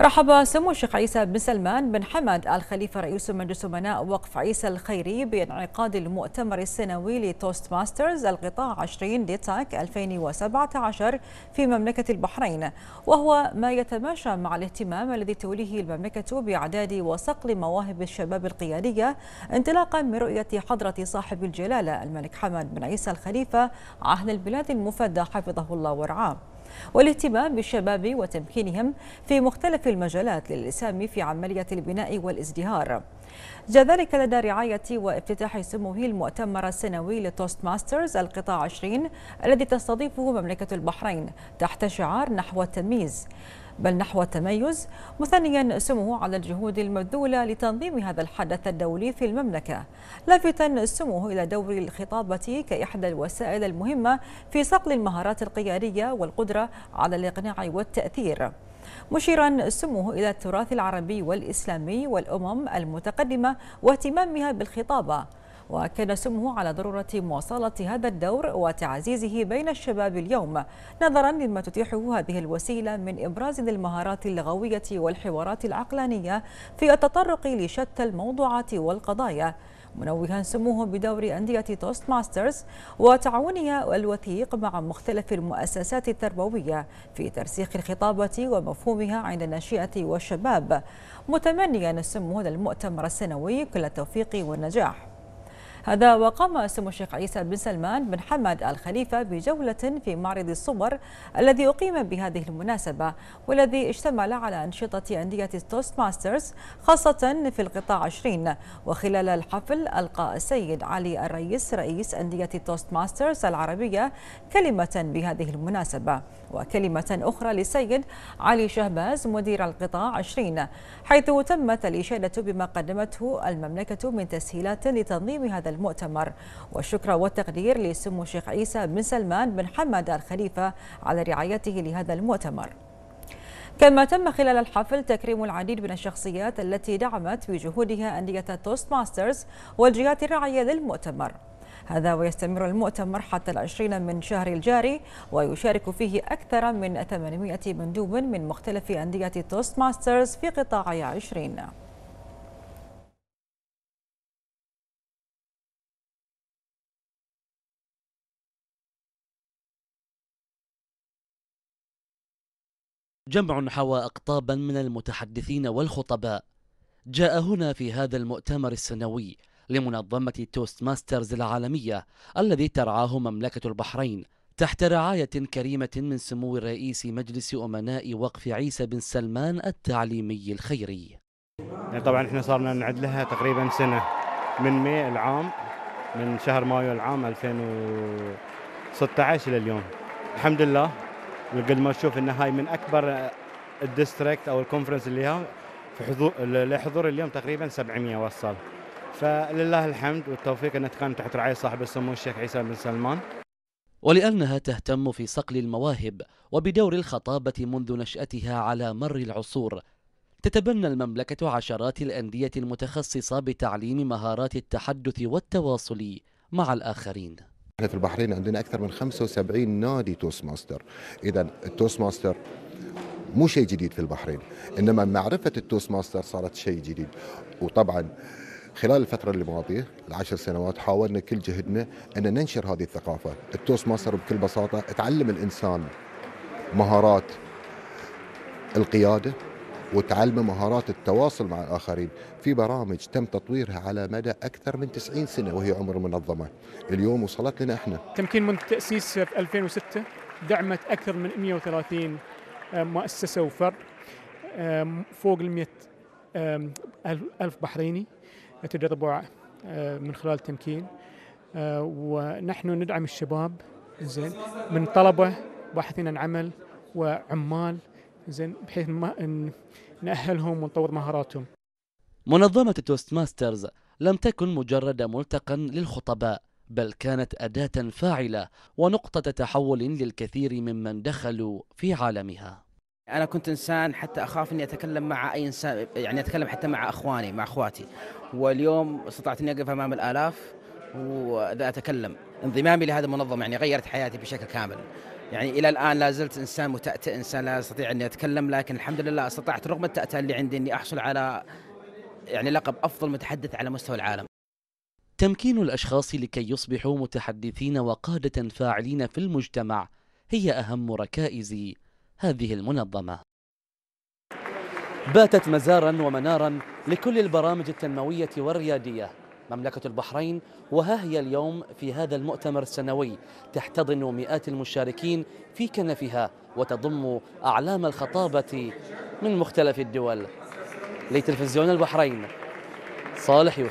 رحب سمو الشيخ عيسى بن سلمان بن حمد الخليفة رئيس مجلس أمناء وقف عيسى الخيري بانعقاد المؤتمر السنوي لتوست ماسترز القطاع 20 ديتاك 2017 في مملكة البحرين وهو ما يتماشى مع الاهتمام الذي توليه المملكة بإعداد وصقل مواهب الشباب القيادية انطلاقا من رؤية حضرة صاحب الجلالة الملك حمد بن عيسى الخليفة عهد البلاد المفدى حفظه الله ورعاه والاهتمام بالشباب وتمكينهم في مختلف المجالات للإسهام في عملية البناء والازدهار جاء ذلك لدى رعاية وافتتاح سموه المؤتمر السنوي لتوست ماسترز القطاع 20 الذي تستضيفه مملكة البحرين تحت شعار نحو التمييز بل نحو التميز مثنيا سموه على الجهود المبذولة لتنظيم هذا الحدث الدولي في المملكة لافتا سموه إلى دور الخطابة كإحدى الوسائل المهمة في صقل المهارات القيادية والقدرة على الإقناع والتأثير مشيرا سموه إلى التراث العربي والإسلامي والأمم المتقدمة واهتمامها بالخطابة وكان سمه على ضرورة مواصلة هذا الدور وتعزيزه بين الشباب اليوم نظرا لما تتيحه هذه الوسيلة من إبراز للمهارات اللغوية والحوارات العقلانية في التطرق لشتى الموضوعات والقضايا منوها سموه بدور أندية توست ماسترز وتعاونها الوثيق مع مختلف المؤسسات التربوية في ترسيخ الخطابة ومفهومها عند الناشئة والشباب متمنيا سموه للمؤتمر السنوي كل التوفيق والنجاح هذا وقام سمو الشيخ عيسى بن سلمان بن حمد الخليفة بجولة في معرض الصور الذي أقيم بهذه المناسبة والذي اشتمل على أنشطة أندية توست ماسترز خاصة في القطاع 20 وخلال الحفل ألقى السيد علي الرئيس رئيس أندية توست ماسترز العربية كلمة بهذه المناسبة وكلمة أخرى للسيد علي شهباز مدير القطاع 20 حيث تمت الإشادة بما قدمته المملكة من تسهيلات لتنظيم هذا المؤتمر والشكر والتقدير لسمو الشيخ عيسى بن سلمان بن حمد الخليفة على رعايته لهذا المؤتمر كما تم خلال الحفل تكريم العديد من الشخصيات التي دعمت بجهودها أندية توست ماسترز والجهات الراعية للمؤتمر هذا ويستمر المؤتمر حتى العشرين من شهر الجاري ويشارك فيه أكثر من 800 مندوب من مختلف أندية توست ماسترز في قطاع عشرين جمع حوى أقطابا من المتحدثين والخطباء جاء هنا في هذا المؤتمر السنوي لمنظمة توست ماسترز العالمية الذي ترعاه مملكة البحرين تحت رعاية كريمة من سمو رئيس مجلس أمناء وقف عيسى بن سلمان التعليمي الخيري طبعا احنا صارنا نعد لها تقريبا سنة من ماي العام من شهر مايو العام 2016 إلى اليوم الحمد لله قد ما تشوف ان هاي من اكبر الديستريكت او الكونفرنس اللي هي في حضور لحضور اليوم تقريبا 700 وصل فلله الحمد والتوفيق انها كانت تحت رعايه صاحب السمو الشيخ عيسى بن سلمان ولأنها تهتم في صقل المواهب وبدور الخطابة منذ نشأتها على مر العصور تتبنى المملكة عشرات الأندية المتخصصة بتعليم مهارات التحدث والتواصل مع الآخرين احنا في البحرين عندنا اكثر من 75 نادي توست ماستر اذا التوست ماستر مو شيء جديد في البحرين انما معرفه التوست ماستر صارت شيء جديد وطبعا خلال الفترة الماضية العشر سنوات حاولنا كل جهدنا أن ننشر هذه الثقافة التوست ماستر بكل بساطة تعلم الإنسان مهارات القيادة وتعلم مهارات التواصل مع الآخرين في برامج تم تطويرها على مدى أكثر من 90 سنة وهي عمر المنظمة اليوم وصلت لنا إحنا تمكين منذ تأسيس في 2006 دعمت أكثر من 130 آه، مؤسسة وفرد فوق ال 100 ألف بحريني تدربوا آه، من خلال تمكين آه، ونحن ندعم الشباب زين من طلبة باحثين عن عمل وعمال زين بحيث ما نأهلهم ونطور مهاراتهم منظمة توست ماسترز لم تكن مجرد ملتقى للخطباء بل كانت أداة فاعلة ونقطة تحول للكثير ممن دخلوا في عالمها انا كنت انسان حتى اخاف اني اتكلم مع اي انسان يعني اتكلم حتى مع اخواني مع اخواتي واليوم استطعت اني اقف امام الالاف واذا اتكلم انضمامي لهذه المنظمه يعني غيرت حياتي بشكل كامل يعني الى الان لا زلت انسان متاتئ انسان لا استطيع اني اتكلم لكن الحمد لله استطعت رغم التاتئه اللي عندي اني احصل على يعني لقب افضل متحدث على مستوى العالم تمكين الاشخاص لكي يصبحوا متحدثين وقاده فاعلين في المجتمع هي اهم ركائز هذه المنظمه باتت مزارا ومنارا لكل البرامج التنمويه والرياديه مملكة البحرين وها هي اليوم في هذا المؤتمر السنوي تحتضن مئات المشاركين في كنفها وتضم أعلام الخطابة من مختلف الدول لتلفزيون البحرين صالح يوسف